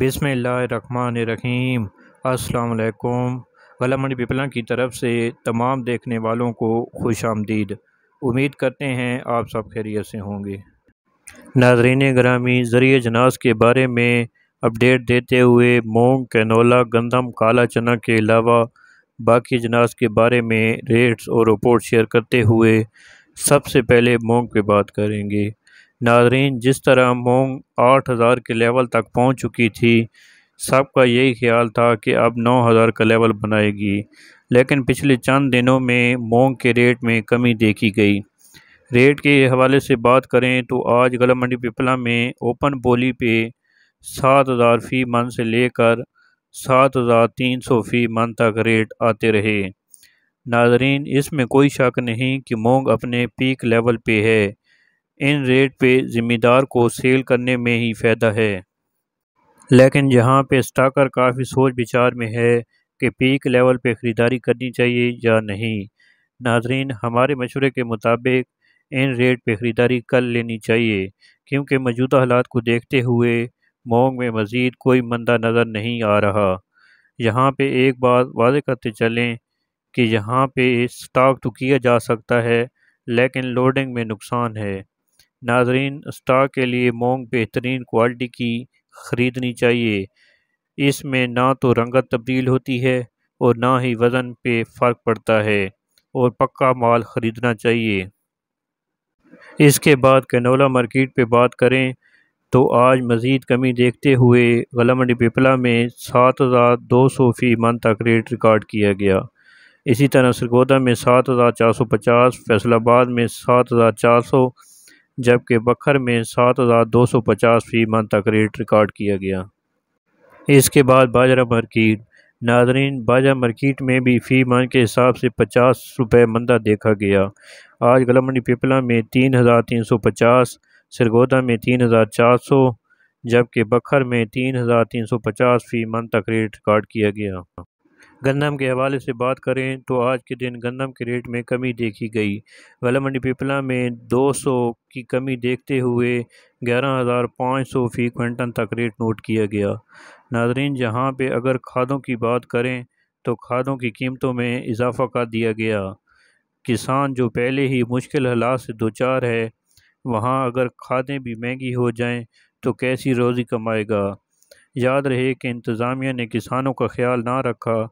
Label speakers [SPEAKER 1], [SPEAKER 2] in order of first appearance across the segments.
[SPEAKER 1] बिसमीम असलकुम गलामंडी पिपला की तरफ से तमाम देखने वालों को खुश आमदीद उम्मीद करते हैं आप सब खैरियत से होंगे नाजरीन ग्रामी ज़रिए जनाज के बारे में अपडेट देते हुए मोंग कैनोला गंदम काला चना के अलावा बाकी जनाज के बारे में रेट्स और रिपोर्ट शेयर करते हुए सबसे पहले मोंग पे बात करेंगे नाजरीन जिस तरह मूंग आठ हज़ार के लेवल तक पहुंच चुकी थी सबका यही ख्याल था कि अब नौ हज़ार का लेवल बनाएगी लेकिन पिछले चंद दिनों में मूंग के रेट में कमी देखी गई रेट के हवाले से बात करें तो आज गला मंडी पिपला में ओपन बोली पे सात हज़ार फ़ी मन से लेकर सात हज़ार तीन सौ फ़ी मन तक रेट आते रहे नाजरीन इसमें कोई शक नहीं कि मूंग अपने पीक लेवल पे है इन रेट पे ज़िम्मेदार को सेल करने में ही फ़ायदा है लेकिन यहाँ पे स्टाकर काफ़ी सोच विचार में है कि पीक लेवल पे ख़रीदारी करनी चाहिए या नहीं नाजरीन हमारे मशवरे के मुताबिक इन रेट पे ख़रीदारी कर लेनी चाहिए क्योंकि मौजूदा हालात को देखते हुए मोंग में मज़ीद कोई मंदा नज़र नहीं आ रहा यहाँ पे एक बात वाज करते चलें कि यहाँ पे स्टॉक तो किया जा सकता है लेकिन लोडिंग में नुकसान है नाजरीन स्टॉक के लिए मोंग बेहतरीन क्वालिटी की ख़रीदनी चाहिए इसमें ना तो रंगत तब्दील होती है और ना ही वज़न पे फ़र्क पड़ता है और पक्का माल ख़रीदना चाहिए इसके बाद कैनोला मार्केट पे बात करें तो आज मज़ीद कमी देखते हुए गलमंडी पिपला में सात हज़ार दो सौ फ़ी मन तक रेट रिकॉर्ड किया गया इसी तरह सरगोदा में सात हज़ार चार सौ पचास फैसलाबाद में सात हज़ार चार सौ जबकि बखर में सात हज़ार दो सौ पचास फी मन तक रेट रिकॉर्ड किया गया इसके बाद बाजरा मार्किट नाजरीन बाजरा मार्किट में भी फ़ी मन के हिसाब से पचास रुपये मंदा देखा गया आज गलामंडी पिपला में तीन हज़ार तीन सौ पचास सरगोदा में तीन हज़ार चार सौ जबकि बखर में तीन हज़ार तीन सौ पचास फ़ी मन तक रेट रिकॉर्ड किया गया गंदम के हवाले से बात करें तो आज के दिन गंदम के रेट में कमी देखी गई वाला मंडी पिपला में 200 की कमी देखते हुए 11,500 फी क्विंटन तक रेट नोट किया गया नाजरीन जहां पे अगर खादों की बात करें तो खादों की कीमतों में इजाफा कर दिया गया किसान जो पहले ही मुश्किल हालात से दो चार है वहाँ अगर खादें भी महंगी हो जाएँ तो कैसी रोज़ी कमाएगा याद रहे कि इंतज़ामिया ने किसानों का ख्याल ना रखा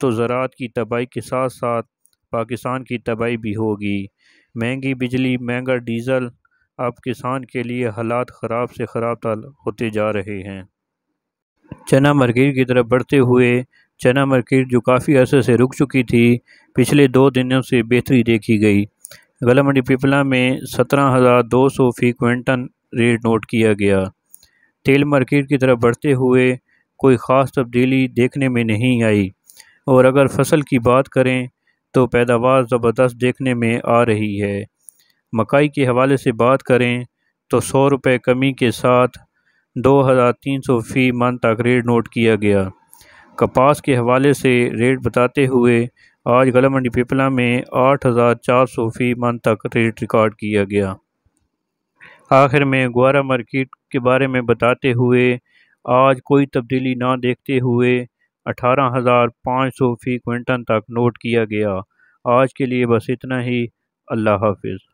[SPEAKER 1] तो ज़रात की तबाही के साथ साथ पाकिस्तान की तबाही भी होगी महंगी बिजली महंगा डीज़ल अब किसान के लिए हालात ख़राब से ख़राब होते जा रहे हैं चना मरगीर की तरफ बढ़ते हुए चना मरकीर जो काफ़ी अरसे से रुक चुकी थी पिछले दो दिनों से बेहतरी देखी गई गला मंडी पिपला में सत्रह हज़ार दो सौ फी क्विंटन रेट नोट किया गया तेल मार्केट की तरफ बढ़ते हुए कोई ख़ास तब्दीली देखने में नहीं आई और अगर फसल की बात करें तो पैदावार ज़बरदस्त देखने में आ रही है मकाई के हवाले से बात करें तो सौ रुपये कमी के साथ दो हज़ार तीन सौ फ़ी मन तक रेट नोट किया गया कपास के हवाले से रेट बताते हुए आज गला मंडी पिपला में आठ हज़ार चार सौ फ़ी मन तक रेट रिकॉर्ड किया गया आखिर में ग्वारा मार्केट के बारे में बताते हुए आज कोई तब्दीली ना देखते हुए अठारह हज़ार पाँच सौ फ़ी क्विंटल तक नोट किया गया आज के लिए बस इतना ही अल्लाह हाफिज़